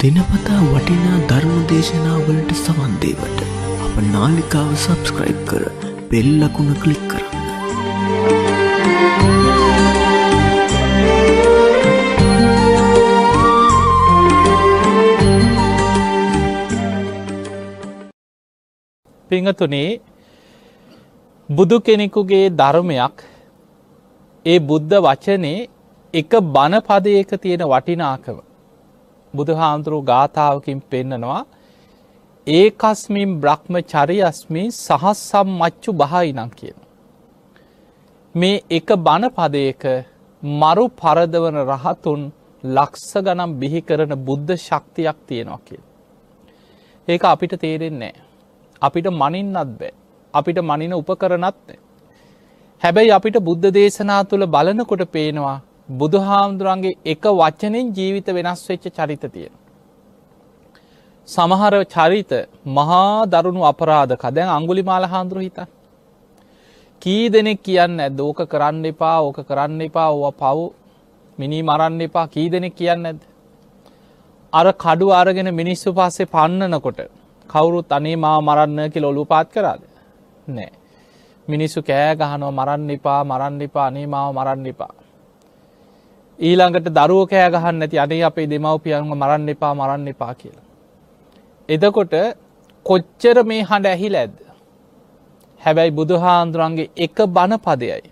දෙනපතා වටිනා ධර්ම දේශනාවලට සවන්දේවට අප නාලිකාව සබස්ක්‍රයිබ් කර පෙල්ලකුණ කලික් කරන්න. පිංහතුනේ බුදු කෙනෙකුගේ ධර්මයක් ඒ බුද්ධ වචනේ එක බණපදයක තියෙන වටිනාකව බුදුහාමුදුරු ගාථාවකින් පෙන්නනවා ඒකස්මින් බ්‍රහ්ම චරියස්මින් සහස්සම් මච්චු බහයිනං කියන. මේ එක බණපදයක මරු පරදවන රහතුන් ලක්ස ගනම් බිහි කරන බුද්ධ ශක්තියක් තියෙනවා කිය. ඒක අපිට තේරෙන්නේ අපිට මනින්නත් බෑ අපිට මනින උපකරනත් හැබැයි අපිට බුද්ධ දේශනා තුළ බලනකොට පේනවා බුදු හාමුදුරන්ගේ එක වචනෙන් ජීවිත වෙනස් වෙච්ච චරිත තියෙන. සමහර චරිත මහා දරුණු අපරාධක දැන් අංගුලි මාල හාන්දුරු හිත. කී දෙනෙක් කියන්න ඇද ඕක කරන්න එපා ඕක කරන්න එපා ඕ පව් මිනි මරන්න එපා කී දෙනෙක් කියන්න ඇද. අර කඩු අරගෙන මිනිස්සු පස්සේ පන්නනකොට කවුරුත් අනේ මා මරන්න කිය ලොලු පාත් කරාද නෑ. මිනිස්සු කෑ ගහනෝ මරන්න එපා මරන්න එපා අනේ මාව මරන්න එපා ඊළඟට දරුවෝ කෑ ගහන්න නැති අනේ අපේ දෙමව්පියන්ව මරන්න එපා මරන්න එපා කියලා. එතකොට කොච්චර මේ හඬ ඇහිලා ඇද්ද? හැබැයි බුදුහාඳුරන්ගේ එක බණ පදයයි.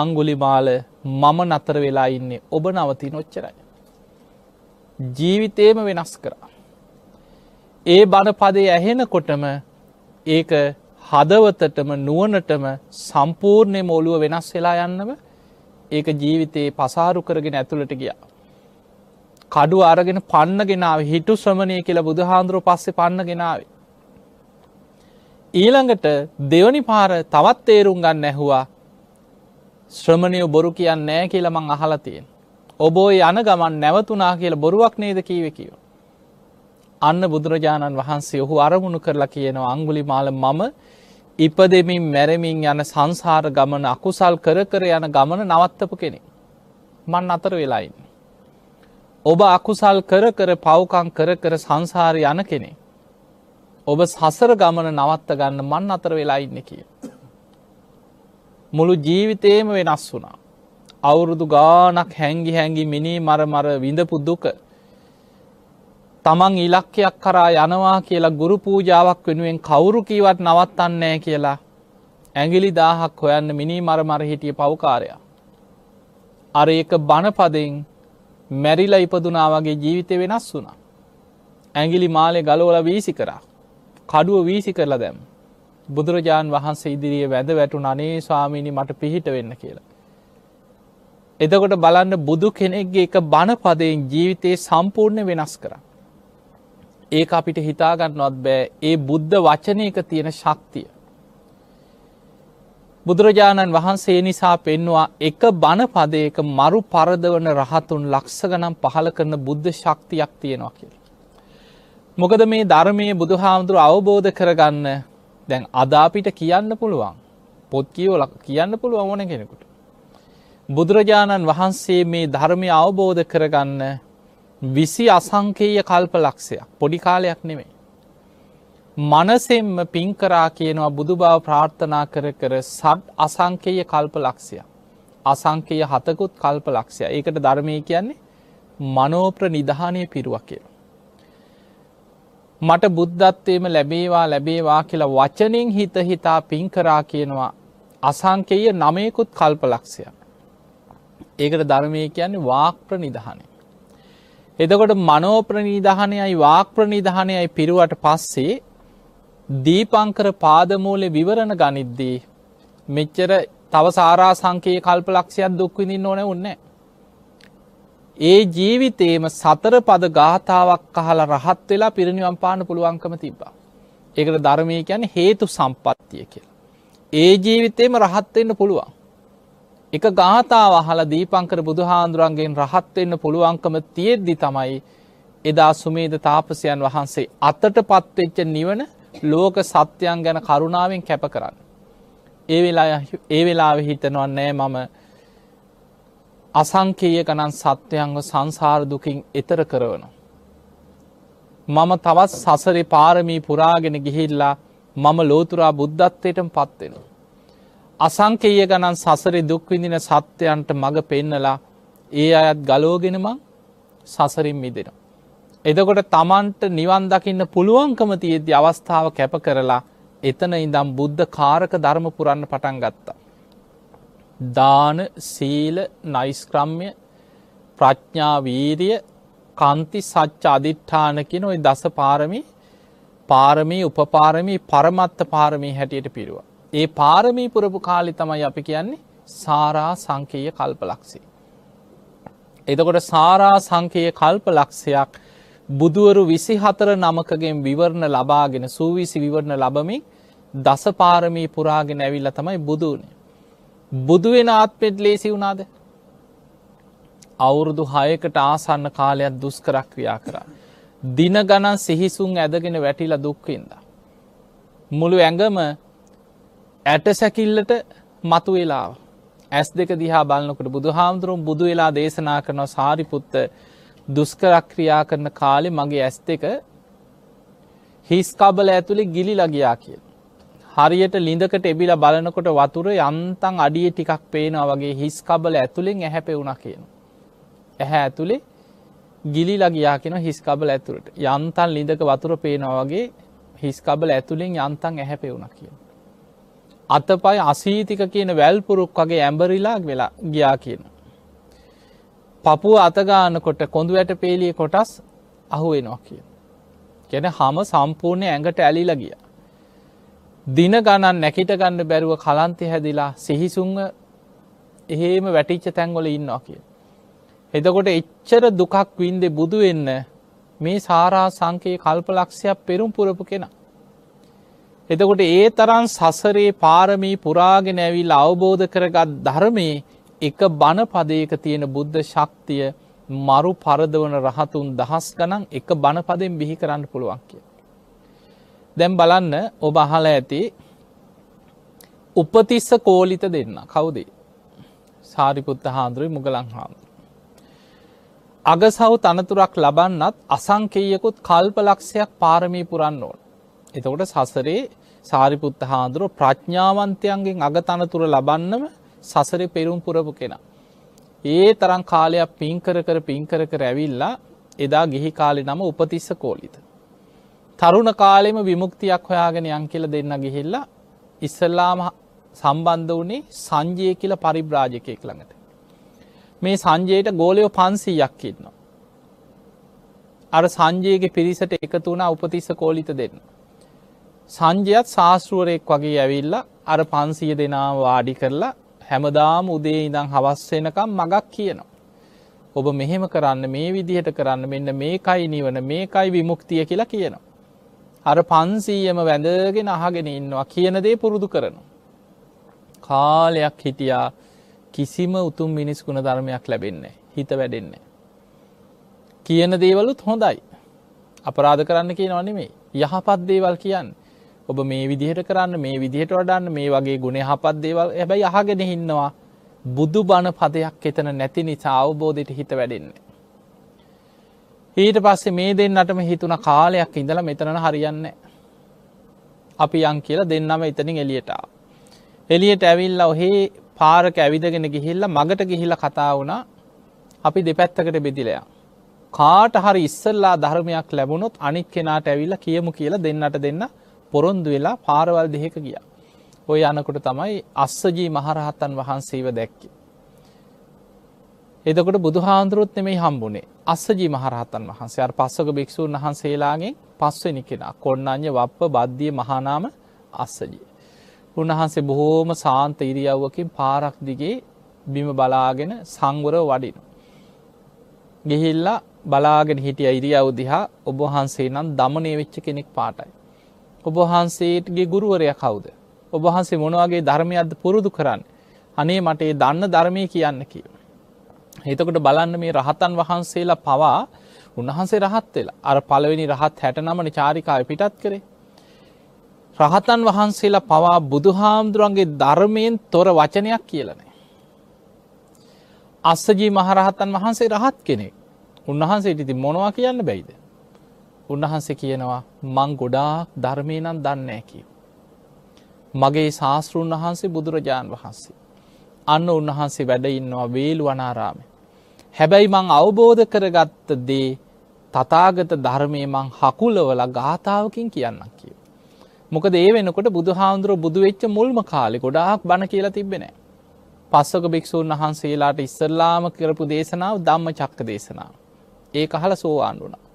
අංගුලිමාල මම නතර වෙලා ඉන්නේ ඔබ නවතින ඔච්චරයි. ජීවිතේම වෙනස් කරා. ඒ බණ පදේ ඇහෙනකොටම ඒක හදවතටම නුවනටම සම්පූර්ණය මෝලුව වෙනස් වෙලා යන්නව ඒක ජීවිතයේ පසාරු කරගෙන ඇතුළට ගිය. කඩු අරගෙන පන්න ගෙනාව හිටු ශ්‍රමණය කියලා බුදුහාන්දුරුව පස්සෙ පන්න ගෙනාව. ඊළඟට දෙවනි පාර තවත් තේරුම් ගන්න ඇහුවා ශ්‍රමණය බොරු කියන්න නෑ කියලා මං අහලතියෙන්. ඔබෝ යන ගමන් නැවතුනා කියලා බොරුවක් නේද කීවකිව. අන්න බුදුරජාණන් වහන්සේ ඔහු අරමුණු කරලා කියනවා අංගුලි මාල මම ඉපදෙමින් මැරමින් යන සංසාර ගමන අකුසල් කර කර යන ගමන නවත්තපු කෙනෙ. මන් අතර වෙලායින්. ඔබ අකුසල් කර කර පවකං කර කර සංසාර යන කෙනෙ. ඔබ සසර ගමන නවත්ත ගන්න මන් අතර වෙලා ඉන්න කිය. මුළු ජීවිතේම වෙනස් වුණා. අවුරුදු ගානක් හැංගි හැඟි මිනි මර මර විඳපු දුක තමන් ඉලක්කයක් කරා යනවා කියලා ගුරු පූජාවක් වෙනුවෙන් කවුරු කීවත් නවත්තන්නේ කියලා ඇගිලි දාහක් හොයන්න මිනී මර මර හිටිය පවකාරයා. අර එක බණපදෙන් මැරිල ඉපදුනා වගේ ජීවිතය වෙනස් වුණා. ඇගිලි මාලෙ ගලෝල වීසි කරා. කඩුව වීසි කරලා දැම්. බුදුරජාණන් වහන්සේ ඉදිරිිය වැද වැටු අනේ ස්වාමීණි මට පිහිට වෙන්න කියලා. එදකොට බලන්න බුදු කෙනෙක්ගේ එක බණපදයෙන් ජීවිතයේ සම්පූර්ණය වෙනස් කරා. ඒක අපිට හිතාගන්නවත් බෑ ඒ බුද්ධ වචනයක තියෙන ශක්තිය. බුදුරජාණන් වහන්සේ නිසා පෙන්වා එක බණපදයක මරු පරදවන රහතුන් ලක්ස ගනම් පහල කරන බුද්ධ ශක්තියක් තියෙනවා කියල. මොකද මේ ධර්මයේ බුදුහාමුදුරු අවබෝධ කරගන්න දැන් අදාපිට කියන්න පුළුවන් පොත් කියෝල කියන්න පුළුව ඕන කෙනෙකුට. බුදුරජාණන් වහන්සේ මේ ධර්මය අවබෝධ කරගන්න විසි අසංකේය කල්ප ලක්ෂයක් පොඩි කාලයක් නෙමෙයි. මනසෙන්ම පින්කරා කියනවා බුදු බව ප්‍රාර්ථනා කර කර සට් අසංකේය කල්ප ලක්ෂය. අසංකේය හතකුත් කල්ප ලක්ෂය ඒකට ධර්මය කියන්නේ මනෝප්‍ර නිධානය පිරුවක් කියලා. මට බුද්ධත්වයම ලැබේවා ලැබේවා කියලා වචනින් හිත හිතා පින්කරා කියනවා අසංකේය නමයකුත් කල්ප ලක්ෂය. ඒකට ධර්මය කියන්නේ වාක්ප්‍ර නිධානය. එතකොට මනෝප්‍රනීධානයයි වාක්ප්‍රනිධානයයි පිරුවට පස්සේ දීපංකර පාදමූලෙ විවරණ ගනිද්දී මෙච්චර තව සාරා සංකයේ කල්පලක්ෂයක් දුක්විඳින් ඕන උන්න. ඒ ජීවිතේම සතර පද ගාථාවක් අහල රහත් වෙලා පිරිනිවම් පාන පුළුවන්කම තිබ්බා. ඒකට ධර්මය ගැන හේතු සම්පත්තිය කියලා. ඒ ජීවිතේම රහත්වෙන්න පුළුවන්. එක ගාථාව අහල දීපංකර බුදුහාන්දුරන්ගෙන් රහත්වෙන්න පුළුවන්කම තියෙද්දි තමයි එදා සුමේද තාපසයන් වහන්සේ අතට පත්වෙච්ච නිවන ලෝක සත්‍යයන් ගැන කරුණාවෙන් කැප කරන්න. ඒ වෙලාව හිතනවන්නෑ මම අසංකේය ගණන් සත්‍යයන්ව සංසාරදුකින් එතර කරවන. මම තවත් සසරි පාරමී පුරාගෙන ගිහිල්ලා මම ලෝතුරා බුද්ධත්වයටම පත්වෙනවා. අසංකේය ගණන් සසරි දුක්විඳින සත්‍යයන්ට මඟ පෙන්නලා ඒ අයත් ගලෝගෙනම සසරින් මිදෙන. එදකොට තමන්ට නිවන් දකින්න පුළුවන්කම තියද්දි අවස්ථාව කැප කරලා එතන ඉඳම් බුද්ධ කාරක ධර්ම පුරන්න පටන් ගත්තා. දාන සීල නයිස්ක්‍රම්ය ප්‍රඥාවීරිය කන්ති සච්ච අධිට්ඨානකින ඔයි දස පාරමි පාරමී උපපාරමී පරමත්ත පාරමී හැටියට පිරුව. ඒ පාරමී පුරපු කාලි තමයි අපි කියන්නේ සාරා සංකීය කල්පලක්සේ. එතකොට සාරා සංකයේ කල්ප ලක්ෂයක් බුදුවරු විසි හතර නමකගෙන් විවරණ ලබාගෙන සූවිසි විවරණ ලබමින් දසපාරමී පුරාගෙන ඇවිල්ල තමයි බුදුනේ. බුදුවෙන ආත්මෙත් ලේසි වුණාද. අවුරුදු හයකට ආසන්න කාලයක් දුස්කරක්‍රියා කරා. දින ගණන් සිහිසුන් ඇදගෙන වැටිලා දුක්වින්ද. මුළු ඇඟම ඇට සැකිල්ලට මතු වෙලා ඇස් දෙක දිහා බලන්නකට බුදු හාමුදුරුවම් බුදු වෙලා දේශනා කරනව සාරිපුත්ත දුස්කරක්‍රියා කරන කාලෙ මගේ ඇස් දෙක හිස්කබල ඇතුළි ගිලි ලගයා කිය. හරියට ලිඳකට එබිල බලනකොට වතුර යන්තන් අඩිය ටිකක් පේනවා වගේ හිස්කබල ඇතුළෙන් ඇහැපෙවුණ කියන. ඇහැ ඇතුළේ ගිලි ලගයා කියෙන හිස්කබල ඇතුළට යන්තන් ලිඳක වතුර පේනවා වගේ හිස්කබල ඇතුළෙන් යන්තන් ඇහැපෙවුණ කියන. අතපයි අසීතික කියන වැල්පුරුක් වගේ ඇම්බරිලා වෙලා ගියා කියන. පපුුව අතගානකොට කොඳු වැට පේලිය කොටස් අහුවෙනවා කිය. ගැන හම සම්පූර්ණය ඇඟට ඇලිල ගිය. දින ගණන් නැකට ගන්න බැරුව කලන්ති හැදිලා සිහිසුං එහෙම වැටිච්ච තැන්වොල ඉන්නවා කිය. එදකොට එච්චර දුකක් වින්දේ බුදු වෙන්න මේ සාරා සංකයේ කල්පලක්ෂයක් පෙරුම් පුරපු කෙනා. එතකොට ඒ තරන් සසරේ පාරමී පුරාගෙන ඇවිල් අවබෝධ කරගත් ධර්මයේ එක බණපදයක තියෙන බුද්ධ ශක්තිය මරු පරදවන රහතුන් දහස් ගනන් එක බණපදෙන් බිහි කරන්න පුළුවන් කිය. දැම් බලන්න ඔබ අහල ඇති උපතිස්ස කෝලිත දෙන්න කවුදේ සාරිපුත්ත හාන්දුරුවයි මුගලං හාමුදුර. අගසහු තනතුරක් ලබන්නත් අසංකේයකුත් කල්ප ලක්ෂයක් පාරමී පුරන්න ඕන. එතකොට සසරේ සාරිපුත්ත හාදුරුව ප්‍රඥාවන්තයන්ගෙන් අග තනතුර ලබන්නම සසරේ පෙරුම් පුරපු කෙනා. ඒ තරම් කාලයක් පින්කර කර පින්කර කර ඇවිල්ලා එදා ගිහි කාලි නම උපතිස්ස කෝලිත. තරුණ කාලෙම විමුක්තියක් හොයාගෙන යන් කියල දෙන්න ගිහිල්ලා ඉස්සල්ලාම සම්බන්ධ වනේ සංජය කියල පරිබ්‍රාජකයෙක් ළඟට. මේ සංජයට ගෝලයෝ පන්සීයක් ඉන්නවා. අර සංජයගේ පිරිසට එකතු වුණ උපතිස්ස කෝලිත දෙන්න. සංජයත් ශාස්ත්‍රුවරයෙක් වගේ ඇවිල්ල අර පන්සිය දෙනා වාඩි කරලා හැමදාම උදේ ඉඳං හවස්සෙනකම් මගක් කියනවා. ඔබ මෙහෙම කරන්න මේ විදිහට කරන්න මෙන්න මේකයි නිවන මේකයි විමුක්තිය කියලා කියනවා. අර පන්සීයම වැඳගෙන අහගෙන ඉන්නවා කියන දේ පුරුදු කරනවා. කාලයක් හිටියා කිසිම උතුම් මිනිස්කුණ ධර්මයක් ලැබෙන්නේ හිත වැඩෙන්නේ. කියන දේවලුත් හොඳයි. අපරාධ කරන්න කියනවනෙමේ යහපත් දේවල් කියන්නේ. ඔබ මේ විදිහට කරන්න මේ විදිහට වඩන්න මේ වගේ ගුණ හපත් දේවල් හැබැයි අහගෙන හින්නවා බුදු බණ පදයක් එතන නැති නිසා අවබෝධයට හිත වැඩෙන්නේ. ඊට පස්සේ මේ දෙන්නටම හිතුන කාලයක් ඉඳලා මෙතනන හරියන්න. අපි යන් කියලා දෙන්නම එතනින් එලියටා. එලියට ඇවිල්ල ඔහේ පාරක ඇවිදගෙන ගිහිල්ල මගට ගිහිල කතා වුණා අපි දෙපැත්තකට බෙදිලයා. කාට හරි ඉස්සල්ලා ධර්මයක් ලැබුණොත් අනික් කෙනාට ඇවිල්ල කියමු කියලා දෙන්නට දෙන්න පොරොන්දු වෙලා පාරවල් දෙහක ගියා. ඔය යනකොට තමයි අස්සජී මහරහත්තන් වහන්සේව දැක්කේ. එදකොට බුදුහාන්දුරුත් මේ හම්බුණේ අස්සජී මහරහතන් වහන්සේ අර පස්සක භික්‍ෂූන් වහන්සේලාගෙන් පස්වෙනි කෙනා කොන්නඥ වප්ප බද්ධිය මහනාම අස්සජී. උන්වහන්සේ බොහෝම සාන්ත ඉරියව්වකින් පාරක් දිගේ බිම බලාගෙන සංවර වඩිනු. ගෙහිල්ලා බලාගෙන හිටිය ඉරියව් දිහා ඔබහන්සේ නම් දමනය වෙච්ච කෙනෙක් පාටයි. ඔබහන්සේටගේ ගුරුවරය කවුද. ඔබහන්සේ මොනවගේ ධර්මයක්ද පුරුදු කරන්න. අනේ මට ඒ දන්න ධර්මය කියන්න කිය. එතකොට බලන්න මේ රහතන් වහන්සේලා පවා උන්වහන්සේ රහත් වෙලා අර පළවෙනි රහත් හැට නමන චාරිකාය පිටත් කරේ. රහතන් වහන්සේලා පවා බුදුහාමුදුරුවන්ගේ ධර්මයෙන් තොර වචනයක් කියලන. අස්සජී මහරහතන් වහන්සේ රහත් කෙනෙක් උන්වහන්සේට ඉති මොනවා කියන්න බැයිද. උන්වහන්සේ කියනවා මං ගොඩාක් ධර්මය නම් දන්නෑ කිය. මගේ ශාස්තෘන් වහන්සේ බුදුරජාණන් වහන්සේ. අන්න උන්වහන්සේ වැඩඉන්නවා වේලු වනාරාමය. හැබැයි මං අවබෝධ කරගත්ත දේ තතාගත ධර්මය මං හකුලවල ගාථාවකින් කියන්න කිය. මොකද ඒ වෙනකොට බුදුහාන්දුර බුදුවෙච්ච මුල්ම කාලෙ ගොඩාක් බණ කියලා තිබෙනෑ. පස්සක භික්‍ෂූන් වහන්සේලාට ඉස්සල්ලාම කරපු දේශනාව ධම්ම චක්ක දේශනාව. ඒ අහල සෝවාන් වුණා.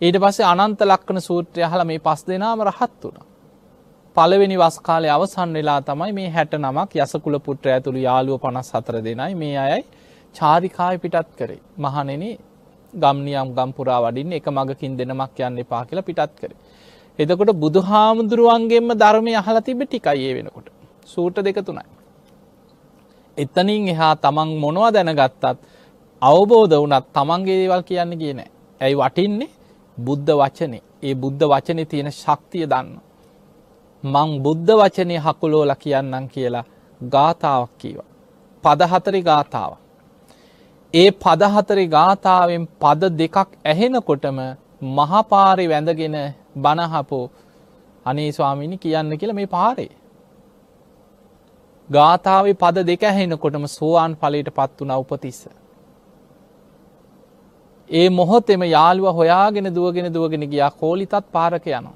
ඊට පස්සේ අනන්ත ලක්කන සූත්‍රය හල මේ පස් දෙනාම රහත් වුණ. පළවෙනි වස්කාලය අවසන් වෙලා තමයි මේ හැට නමක් යසකුල පුට්‍ර ඇතුළු යාලුව පනස් හතර දෙනයි මේ අයයි චාරිකාය පිටත් කරේ. මහනෙන ගම්නියම් ගම්පුරා වඩින් එක මඟකින් දෙනමක් යන්න එපා කියලා පිටත් කරේ. එදකොට බුදු හාමුදුරුවන්ගේම ධර්මය අහලා තිබ ටිකයියේ වෙනකොට. සූට දෙක තුනයි. එතනින් එහා තමන් මොනවා දැනගත්තත් අවබෝධ වනත් තමන්ගේ දේවල් කියන්න කියනෑ. ඇයි වටින්නේ බුද්ධ වචනේ ඒ බුද්ධ වචනය තියෙන ශක්තිය දන්න. මං බුද්ධ වචනය හකුලෝල කියන්නම් කියලා ගාථාවක් කීව. පදහතරි ගාථාව. ඒ පදහතරි ගාථාවෙන් පද දෙකක් ඇහෙනකොටම මහපාරි වැඳගෙන බණහපෝ අනේ ස්වාමිනි කියන්න කියලා මේ පාරේ. ගාථාව පද දෙක ඇහෙනකොටම සෝවාන් පලට පත් වුණ උපතිස්ස. ඒ මොහොත් එම යාළුව හොයාගෙන දුවගෙන දුවගෙන ගියා කෝලිතත් පාරක යනවා.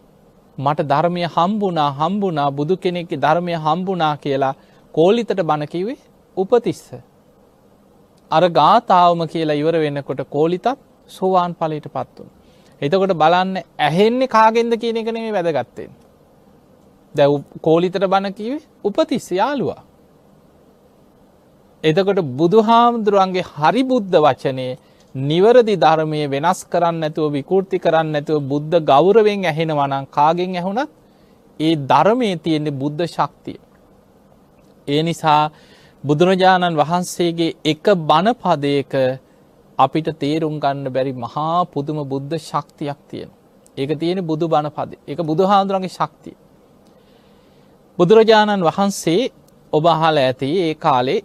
මට ධර්මය හම්බුනා හම්බුනා බුදු කෙනෙක්කි ධර්මය හම්බුනා කියලා කෝලිතට බණකිවේ උපතිස්ස. අර ගාතාවම කියලා ඉවර වෙන්නකොට කෝලිතත් සෝවාන් පලට පත්තුන්. එතකොට බලන්න ඇහෙන්නේ කාගෙන්ද කියන එක නෙේ වැදගත්තෙන්. දැව් කෝලිතට බණකිවේ උපතිස්ස යාලුවා. එතකොට බුදු හාමුදුරුවන්ගේ හරි බුද්ධ වචනයේ නිවරදි ධර්මය වෙනස් කරන්න ඇතුව විකෘති කරන්න ඇතුව බුද්ධ ගෞරවෙන් ඇහෙනවනම් කාගෙන් ඇහුනත් ඒ ධර්මය තියෙන්නේ බුද්ධ ශක්තිය. ඒ නිසා බුදුරජාණන් වහන්සේගේ එක බණපදයක අපිට තේරුම් ගන්න බැරි මහා පුදුම බුද්ධ ශක්තියක් තියෙන. ඒක තියෙන බුදු බණපද එක බුදුහාන්දුරන්ගේ ශක්තිය. බුදුරජාණන් වහන්සේ ඔබහල ඇති ඒ කාලේ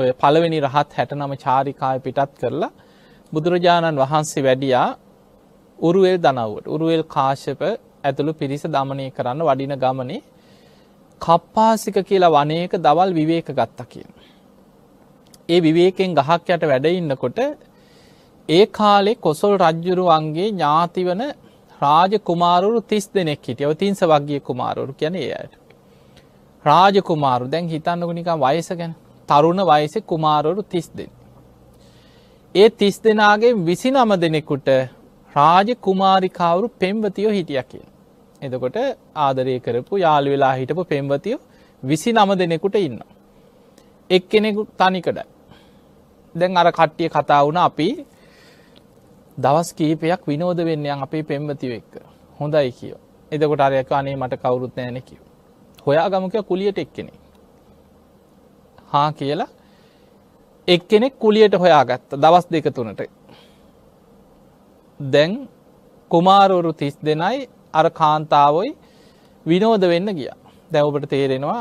ඔය පළවෙනි රහත් හැටනම චාරිකාය පිටත් කරලා බුදුරජාණන් වහන්සේ වැඩියා උරුවල් දනව්වට උරුවල් කාශප ඇතුළු පිරිස දමනය කරන්න වඩින ගමනේ කප්පාසික කියලා වනයක දවල් විවේක ගත්තා කියන. ඒ විවේකෙන් ගහක් යට වැඩ ඉන්නකොට ඒ කාලේ කොසල් රජ්ජුරුවන්ගේ ඥාතිවන රාජ කුමාරුරු තිස් දෙනෙක් හිටිය ඔතින්ස වගේ කුමාරුරු කියන ඒ අයට. රාජ කුමාරු දැන් හිතන්නක නිකම් වයස ගැන තරුණ වයස කුමාරවරු තිස් දෙෙන. ඒ තිස් දෙනාගේ විසි නම දෙනෙකුට රාජ කුමාරිකාවරු පෙම්වතියෝ හිටිය කිය. එදකොට ආදරය කරපු යාල් වෙලා හිටපු පෙම්වතියෝ විසි නම දෙනෙකුට ඉන්න. එක් කෙනෙකු තනිකඩ දැන් අර කට්ටිය කතා වුණ අපි දවස් කීපයක් විනෝද වෙන්නයන් අපේ පෙම්වතිව එක්ක හොඳයි කියෝ එදකොට අරයක අනේ මට කවුරුත් නෑන කිව හොයා ගමක කුලියට එක්කෙනෙ හා කියලා එක්කෙනෙක් කුලියට හොයාගත්ත දවස් දෙක තුනට දැන් කුමාරවරු තිස් දෙනයි අර කාන්තාවයි විනෝද වෙන්න ගිය දැව්පට තේරෙනවා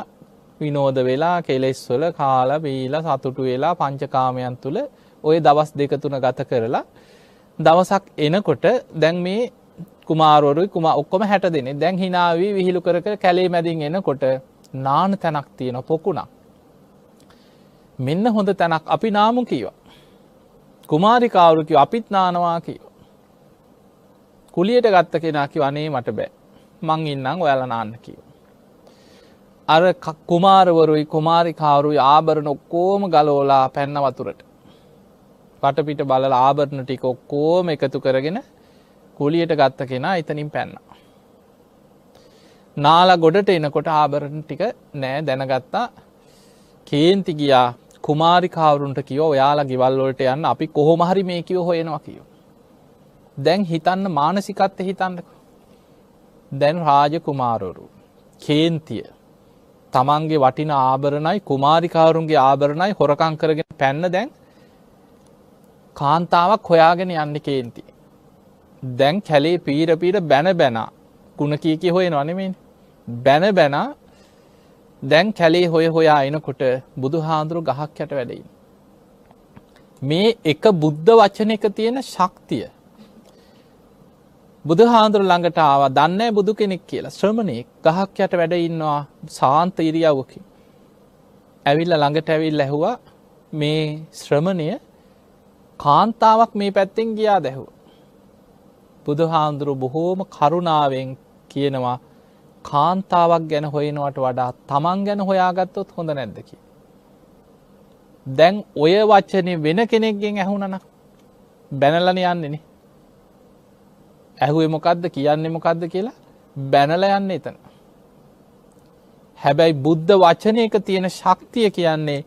විනෝද වෙලා කෙලෙස්වල කාල බීල සතුටු වෙලා පංචකාමයන් තුළ ඔය දවස් දෙක තුන ගත කරලා දවසක් එනකොට දැන් මේ කුමාරුවරු කුම ඔක්කොම හැට දෙනෙ දැන් හිනාවී විහිළු කර කැලේ මැදින් එනකොට නාන තැනක් තියෙන පොකුණක් මෙන්න හොඳ තැනක් අපි නාමු කීව. කුමාරිකාවරුකි අපිත් නානවා කීව. කුලියට ගත්ත කෙනකි වනේ මට බෑ මං ඉන්නම් ඔයාල නාන්න කීව. අර කුමාරවරුයි කුමාරිකාවරුයි ආබරණ ඔක්කෝම ගලෝලා පැන්න වතුරට. පටපිට බලල ආබරණ ටික ඔක්කෝම එකතු කරගෙන කුලියට ගත්ත කෙනා එතනින් පැන්න. නාලා ගොඩට එනකොට ආබරණ ටික නෑ දැනගත්තා කේන්ති ගියා කුමාරිකාවරුන්ට කියෝ ඔයාලා ගෙවල්වලට යන්න අපි කොහොම හරි මේ කියව හොයෙනවා කියෝ. දැන් හිතන්න මානසිකත්ත හිතන්නක. දැන් රාජ කුමාරවරු. කේන්තිය. තමන්ගේ වටින ආභරණයි කුමාරිකාවරුන්ගේ ආභරණයි හොරකං කරගෙන පැන්න දැන් කාන්තාවක් හොයාගෙන යන්න කේන්ති. දැන් කැලේ පීරපීට බැන බැන ගුණ කිය කිය හොය නොනෙමින් බැන බැනා දැන් කැලේ හොය හොයා එනකොට බුදු හාදුරු ගහක් යට වැඩයින්. මේ එක බුද්ධ වචන එක තියෙන ශක්තිය. බුදු හාන්දුරු ළඟට ආව දන්න බුදු කෙනෙක් කියලා ශ්‍රමණයෙක් ගහක් යට වැඩ ඉන්නවා සාන්ත ඉරියව්වකින්. ඇවිල්ල ළඟට ඇවිල් ඇහුවා මේ ශ්‍රමණය කාන්තාවක් මේ පැත්තෙන් ගියා දැහුව. බුදු හාන්දුරු බොහෝම කරුණාවෙන් කියනවා කාන්තාවක් ගැන හොයනවට වඩා තමන් ගැන හොයාගත්තොත් හොඳ නැද්දකි. දැන් ඔය වච්චනය වෙන කෙනෙක්ගෙන් ඇහුනන බැනලන යන්නෙන. ඇහුව මොකක්ද කියන්නේ මොකක්ද කියලා බැනල යන්න එතන. හැබැයි බුද්ධ වචනයක තියෙන ශක්තිය කියන්නේ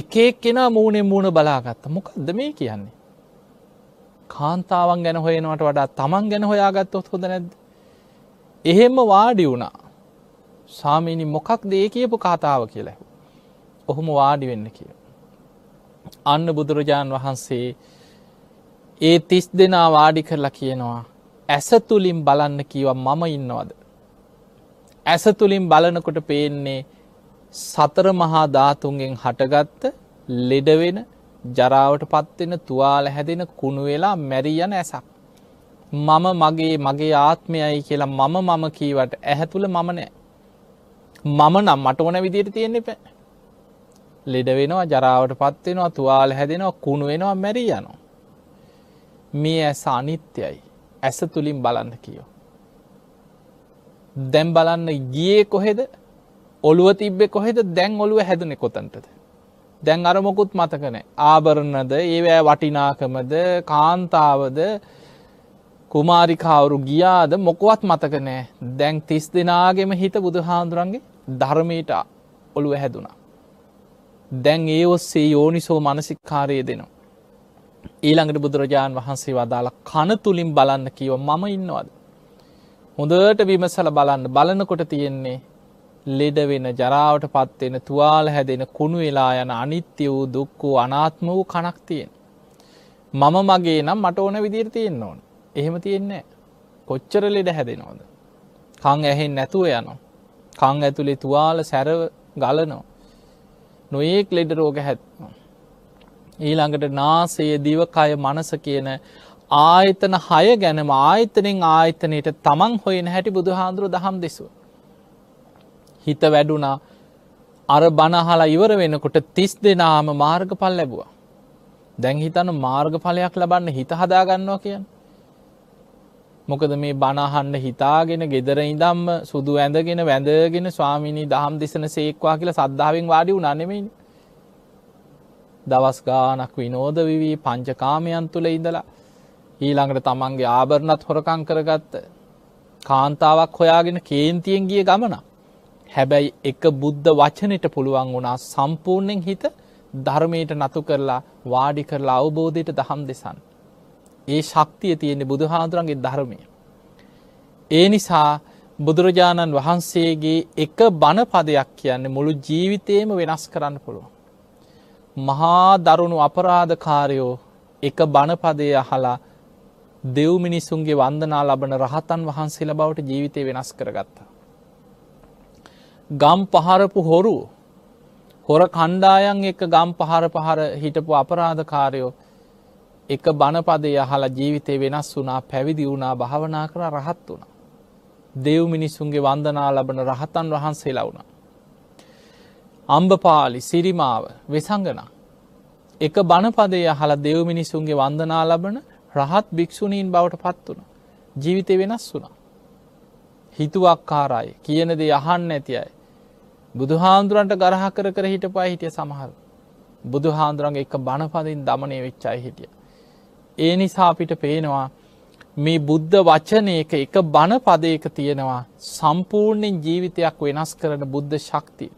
එකෙක් කෙන මූුණෙන් මූුණ බලාගත්ත මොකක්ද මේ කියන්නේ. කාන්තාවන් ගැන හොයනවට වඩා තමන් ගැන හොයාගත්තොත් හොඳ නැද්ද එහෙම වාඩි වුණා සාමීනි මොකක් දේ කියපු කතාව කියලා ඔහොම වාඩි වෙන්න කිය. අන්න බුදුරජාණන් වහන්සේ ඒ තිස් දෙනා වාඩි කරලා කියනවා ඇස තුළින් බලන්න කියව මම ඉන්නවද. ඇස තුළින් බලනකොට පේන්නේ සතර මහා ධාතුන්ගෙන් හටගත්ත ලෙඩවෙන ජරාවට පත්වෙන තුවාල හැදෙන කුණු වෙලා මැරී යන ඇසක්. මම මගේ මගේ ආත්මයයි කියලා මම මම කීවට ඇහැ තුළ මම නෑ. මම නම් මට ඕන විදියට තියෙන්න එප. ලෙඩ වෙනවා ජරාවට පත්වෙනවා තුවාල හැදෙනවා කුණු වෙනවා මැරී යනවා. මේ ඇස අනිත්‍යයි ඇස තුළින් බලන්න කියෝ. දැම් බලන්න ගියේ කොහෙද ඔළුව තිබ්බෙ කොහෙද දැන් ඔළුව හැදනෙ කොතන්ටද. දැන් අරමොකුත් මතකන ආභරණද ඒවෑ වටිනාකමද කාන්තාවද කුමාරිකාවරු ගියාද මොකුවත් මතක නෑ දැන් තිස් දෙනාගෙම හිත බුදුහාන්දුරන්ගේ ධර්මයට ඔළුව හැදුනා. දැන් ඒ ඔස්සේ යෝනිසෝ මනසික්කාරය දෙනවා. ඊළඟට බුදුරජාණන් වහන්සේ වදාළ කන තුළින් බලන්න කියව මම ඉන්නවද. හොඳට විමසල බලන්න බලනකොට තියෙන්නේ ලෙඩවෙන ජරාවට පත්වෙන තුවාල හැදෙන කුණු වෙලා යන අනිත්‍ය වූ දුක්කු අනාත්ම වූ කනක් තියෙන්. මම මගේ නම් මට ඕන විදිර තියෙන් ඕන. එහෙම තියෙන්නේ කොච්චර ලෙඩ හැදෙනවද කං ඇහෙන් නැතුව යනවා කං ඇතුළේ තුවාල සැරව ගලනෝ නොයෙක් ලෙඩ රෝග හැත්නවා ඊළඟට නාසය දිවකය මනස කියන ආයතන හය ගැනම ආයතනෙන් ආයතනයට තමන් හොයන හැටි බුදුහාන්දුරු දහම් දෙසුව හිත වැඩුණා අර බණහලා ඉවර වෙනකොට තිස් දෙනාම මාර්ග පල් ලැබවා දැන් හිතන මාර්ගඵලයක් ලබන්න හිත හදාගන්නවා කියන්න මොකද මේ බණහන්න හිතාගෙන ගෙදර ඉදම්ම සුදු ඇඳගෙන වැඳගෙන ස්වාමිණී දහම් දෙසන සේක්වා කියලා සද්ධාවෙන් වාඩි උනන්නෙමයිනි. දවස් ගානක් විනෝද විවී පංචකාමයන් තුළ ඉඳලා ඊළඟට තමන්ගේ ආභරණත් හොරකං කරගත්ත කාන්තාවක් හොයාගෙන කේන්තියෙන් ගිය ගමන. හැබැයි එක බුද්ධ වචනට පුළුවන් වුණා සම්පූර්ණයෙන් හිත ධර්මයට නතු කරලා වාඩි කරලා අවබෝධයට දහම් දෙසන්න. ඒ ශක්තිය තියෙන්නේ බුදුහාඳුරන්ගේ ධර්මය. ඒ නිසා බුදුරජාණන් වහන්සේගේ එක බණපදයක් කියන්න මුළු ජීවිතයම වෙනස් කරන්න පුළුවන්. මහා දරුණු අපරාධකාරයෝ එක බණපදය අහලා දෙව් මිනිසුන්ගේ වන්දනා ලබන රහතන් වහන්සේලා බවට ජීවිතය වෙනස් කරගත්තා. ගම් පහරපු හොරු හොර කණ්ඩායන් එක ගම් පහර පහර හිටපු අපරාධකාරයෝ එක බණපදය අහලා ජීවිතය වෙනස් වුනා පැවිදි වුණා භාවනා කර රහත් වුණා. දෙව් මිනිසුන්ගේ වන්දනා ලබන රහතන් වහන්සේලා වුණා. අම්බපාලි සිරිමාව වෙසඟන එක බණපදය අහලා දෙව් මිනිසුන්ගේ වන්දනා ලබන රහත් භික්‍ෂුණීන් බවට පත් වුණ ජීවිතය වෙනස් වුණා. හිතුවක්කාරයි කියන දේ අහන්න ඇති අයි. බුදුහාන්දුරන්ට ගරහ කර කර හිට පයි හිටිය සමහල්. බුදුහාන්දුරන්ගේ එක බණපදින් දමනය වෙච්චායි හිටිය. ඒ නිසා අපිට පේනවා මේ බුද්ධ වචනයක එක බණ පදයක තියෙනවා සම්පූර්ණයෙන් ජීවිතයක් වෙනස් කරන බුද්ධ ශක්තිය.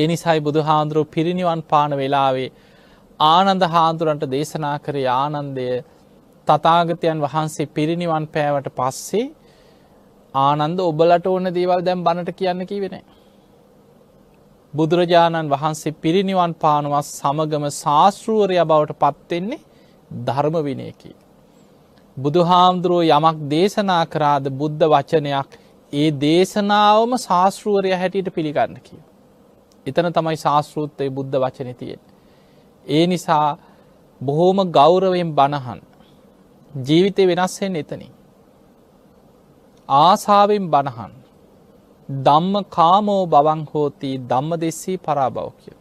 ඒ නිසයි බුදු හාන්දුරුව පිරිනිවන් පාන වෙලාවේ ආනන්ද හාන්දුරන්ට දේශනා කරේ ආනන්දය තතාගතයන් වහන්සේ පිරිනිවන් පෑවට පස්සේ ආනන්ද ඔබලට ඕන දේවල් දැම් බණට කියන්න කිවෙන. බුදුරජාණන් වහන්සේ පිරිනිවන් පානුවත් සමගම ශාස්ෘුවරය බවට පත්වෙන්නේ ධර්ම විනයකි. බුදුහාමුදුරුව යමක් දේශනා කරාද බුද්ධ වචනයක් ඒ දේශනාවම ශාස්ෘුවරය හැටියට පිළිගන්න කිය. එතන තමයි ශාස්ෘත්තය බුද්ධ වචන තියෙන්. ඒ නිසා බොහෝම ගෞරවයෙන් බණහන් ජීවිතය වෙනස්යෙන් එතනි. ආසාාවෙන් බණහන්. දම්ම කාමෝ බවංහෝතී දම්ම දෙස්සී පරාභව කියල.